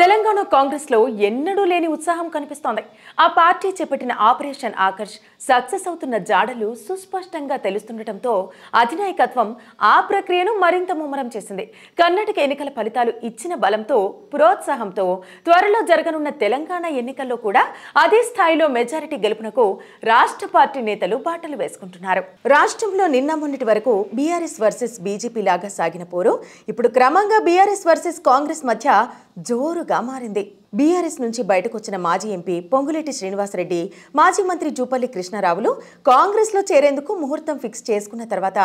తెలంగాణ కాంగ్రెస్లో ఎన్నడూ లేని ఉత్సాహం కనిపిస్తోంది ఆ పార్టీ చేపట్టిన ఆపరేషన్ ఆకర్ష్ సక్సెస్ అవుతున్న జాడలు సుస్పష్టంగా తెలుస్తుండటంతో అధినాయకత్వం ఆ ప్రక్రియను మరింత ముమ్మరం చేసింది కర్ణాటక ఎన్నికల ఫలితాలు ఇచ్చిన బలంతో ప్రోత్సాహంతో త్వరలో జరగనున్న తెలంగాణ ఎన్నికల్లో కూడా అదే స్థాయిలో మెజారిటీ గెలుపునకు రాష్ట్ర పార్టీ నేతలు బాటలు వేసుకుంటున్నారు రాష్ట్రంలో నిన్న మొన్నటి వరకు బీఆర్ఎస్ వర్సెస్ బీజేపీ లాగా సాగిన పోరు ఇప్పుడు క్రమంగా బీఆర్ఎస్ వర్సెస్ కాంగ్రెస్ మధ్య జోరుగా మారింది బీఆర్ఎస్ నుంచి బయటకొచ్చిన మాజీ ఎంపీ పొంగులేటి శ్రీనివాసరెడ్డి మాజీ మంత్రి జూపల్లి కృష్ణారావులు కాంగ్రెస్లో చేరేందుకు ముహూర్తం ఫిక్స్ చేసుకున్న తర్వాత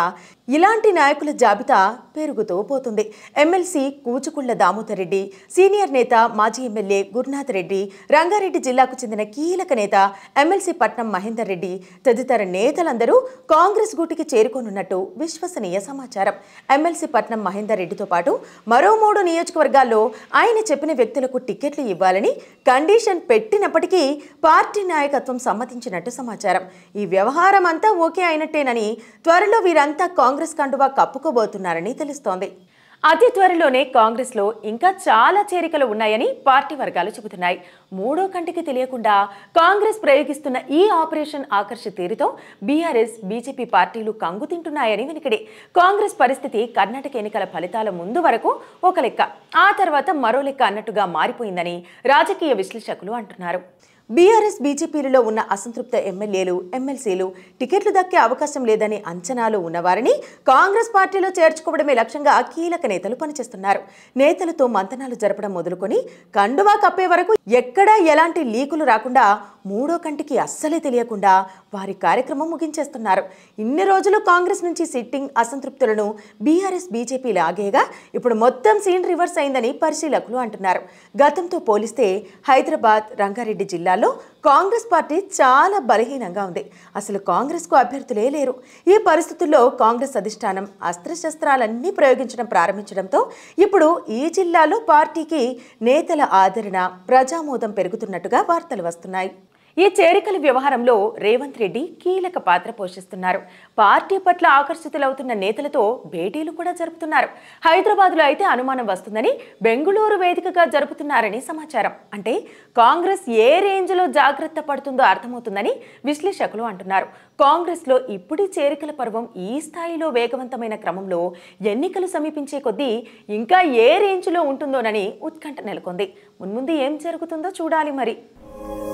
ఇలాంటి నాయకుల జాబితా పెరుగుతూ పోతుంది ఎమ్మెల్సీ కూచుకుళ్ల దామోదర్ రెడ్డి సీనియర్ నేత మాజీ ఎమ్మెల్యే గురునాథ్ రెడ్డి రంగారెడ్డి జిల్లాకు చెందిన కీలక నేత ఎమ్మెల్సీ పట్నం మహేందర్ రెడ్డి తదితర నేతలందరూ కాంగ్రెస్ గూటికి చేరుకోనున్నట్టు విశ్వసనీయ సమాచారం ఎమ్మెల్సీ పట్నం మహేందర్ రెడ్డితో పాటు మరో మూడు నియోజకవర్గాల్లో ఆయన చెప్పిన వ్యక్తులకు టికెట్లు ఇవ్వాలని కండిషన్ పెట్టినప్పటికీ పార్టీ నాయకత్వం సమ్మతించినట్టు సమాచారం ఈ వ్యవహారం అంతా ఓకే అయినట్టేనని త్వరలో వీరంతా కాంగ్రెస్ కండువా కప్పుకోబోతున్నారని తెలుస్తోంది అతి త్వరలోనే కాంగ్రెస్లో ఇంకా చాలా చేరికలు ఉన్నాయని పార్టీ వర్గాలు చెబుతున్నాయి మూడో కంటికి తెలియకుండా కాంగ్రెస్ ప్రయోగిస్తున్న ఈ ఆపరేషన్ ఆకర్ష తీరుతో బీఆర్ఎస్ బీజేపీ పార్టీలు కంగుతింటున్నాయని వినికిడి కాంగ్రెస్ పరిస్థితి కర్ణాటక ఎన్నికల ఫలితాల ముందు వరకు ఒక లెక్క ఆ తర్వాత మరో లెక్క అన్నట్టుగా మారిపోయిందని రాజకీయ విశ్లేషకులు అంటున్నారు బీఆర్ఎస్ బీజేపీలలో ఉన్న అసంతృప్త ఎమ్మెల్యేలు ఎమ్మెల్సీలు టికెట్లు దక్కే అవకాశం లేదని అంచనాలు ఉన్నవారని కాంగ్రెస్ పార్టీలో చేర్చుకోవడమే లక్ష్యంగా కీలక నేతలు పనిచేస్తున్నారు నేతలతో మంతనాలు జరపడం మొదలుకొని కండువా కప్పే వరకు ఎక్కడా ఎలాంటి లీకులు రాకుండా మూడో కంటికి అస్సలే తెలియకుండా వారి కార్యక్రమం ముగించేస్తున్నారు ఇన్ని రోజులు కాంగ్రెస్ నుంచి సిట్టింగ్ అసంతృప్తులను బీఆర్ఎస్ బీజేపీ లాగేగా ఇప్పుడు మొత్తం సీన్ రివర్స్ అయిందని పరిశీలకులు అంటున్నారు గతంతో పోలిస్తే హైదరాబాద్ రంగారెడ్డి జిల్లాలో కాంగ్రెస్ పార్టీ చాలా బలహీనంగా ఉంది అసలు కాంగ్రెస్కు అభ్యర్థులే లేరు ఈ పరిస్థితుల్లో కాంగ్రెస్ అధిష్టానం అస్త్రశస్త్రాలన్నీ ప్రయోగించడం ప్రారంభించడంతో ఇప్పుడు ఈ జిల్లాలో పార్టీకి నేతల ఆదరణ ప్రజామోదం పెరుగుతున్నట్టుగా వార్తలు వస్తున్నాయి ఈ చేరికల వ్యవహారంలో రేవంత్ రెడ్డి కీలక పాత్ర పోషిస్తున్నారు పార్టీ పట్ల ఆకర్షితులవుతున్న నేతలతో భేటీలు కూడా జరుపుతున్నారు హైదరాబాద్లో అయితే అనుమానం వస్తుందని బెంగుళూరు వేదికగా జరుపుతున్నారని సమాచారం అంటే కాంగ్రెస్ ఏ రేంజ్లో జాగ్రత్త పడుతుందో అర్థమవుతుందని విశ్లేషకులు అంటున్నారు కాంగ్రెస్లో ఇప్పుడు చేరికల పర్వం ఈ స్థాయిలో వేగవంతమైన క్రమంలో ఎన్నికలు సమీపించే కొద్దీ ఇంకా ఏ రేంజ్లో ఉంటుందోనని ఉత్కంఠ నెలకొంది మున్ముందు ఏం జరుగుతుందో చూడాలి మరి